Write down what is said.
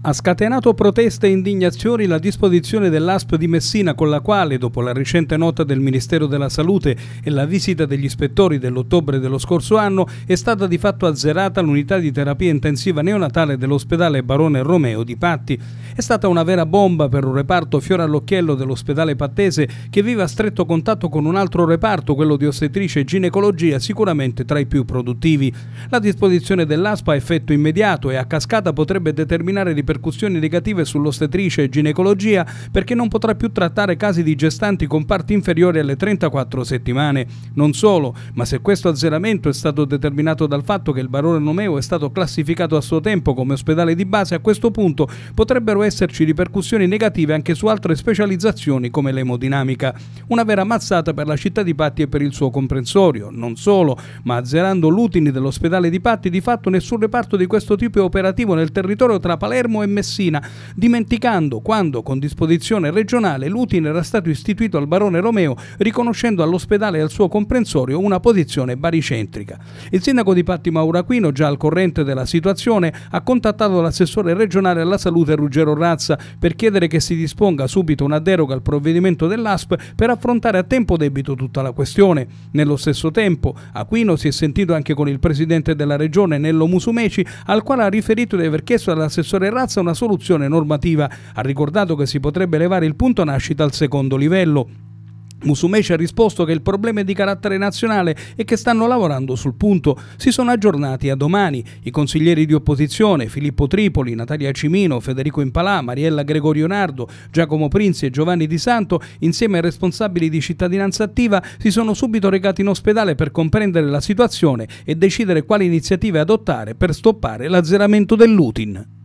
Ha scatenato proteste e indignazioni la disposizione dell'ASP di Messina con la quale, dopo la recente nota del Ministero della Salute e la visita degli ispettori dell'ottobre dello scorso anno, è stata di fatto azzerata l'unità di terapia intensiva neonatale dell'ospedale Barone Romeo di Patti. È stata una vera bomba per un reparto fiore all'occhiello dell'ospedale pattese che vive a stretto contatto con un altro reparto, quello di ostetrice e ginecologia, sicuramente tra i più produttivi. La disposizione dell'ASP ha effetto immediato e a cascata potrebbe determinare ripercussioni ripercussioni negative sull'ostetrice e ginecologia perché non potrà più trattare casi di gestanti con parti inferiori alle 34 settimane. Non solo, ma se questo azzeramento è stato determinato dal fatto che il barone Nomeo è stato classificato a suo tempo come ospedale di base, a questo punto potrebbero esserci ripercussioni negative anche su altre specializzazioni come l'emodinamica. Una vera mazzata per la città di Patti e per il suo comprensorio. Non solo, ma azzerando l'utini dell'ospedale di Patti, di fatto nessun reparto di questo tipo è operativo nel territorio tra Palermo Palermo e Messina, dimenticando quando con disposizione regionale l'utile era stato istituito al barone Romeo, riconoscendo all'ospedale e al suo comprensorio una posizione baricentrica. Il sindaco di Patti Aquino, già al corrente della situazione, ha contattato l'assessore regionale alla salute Ruggero Razza per chiedere che si disponga subito una deroga al provvedimento dell'ASP per affrontare a tempo debito tutta la questione. Nello stesso tempo, Aquino si è sentito anche con il presidente della regione Nello Musumeci, al quale ha riferito di aver chiesto all'assessore Razza piazza una soluzione normativa. Ha ricordato che si potrebbe elevare il punto nascita al secondo livello. Musumeci ha risposto che il problema è di carattere nazionale e che stanno lavorando sul punto. Si sono aggiornati a domani. I consiglieri di opposizione Filippo Tripoli, Natalia Cimino, Federico Impalà, Mariella Gregorio Nardo, Giacomo Prinzi e Giovanni Di Santo, insieme ai responsabili di cittadinanza attiva, si sono subito recati in ospedale per comprendere la situazione e decidere quali iniziative adottare per stoppare l'azzeramento dell'Utin.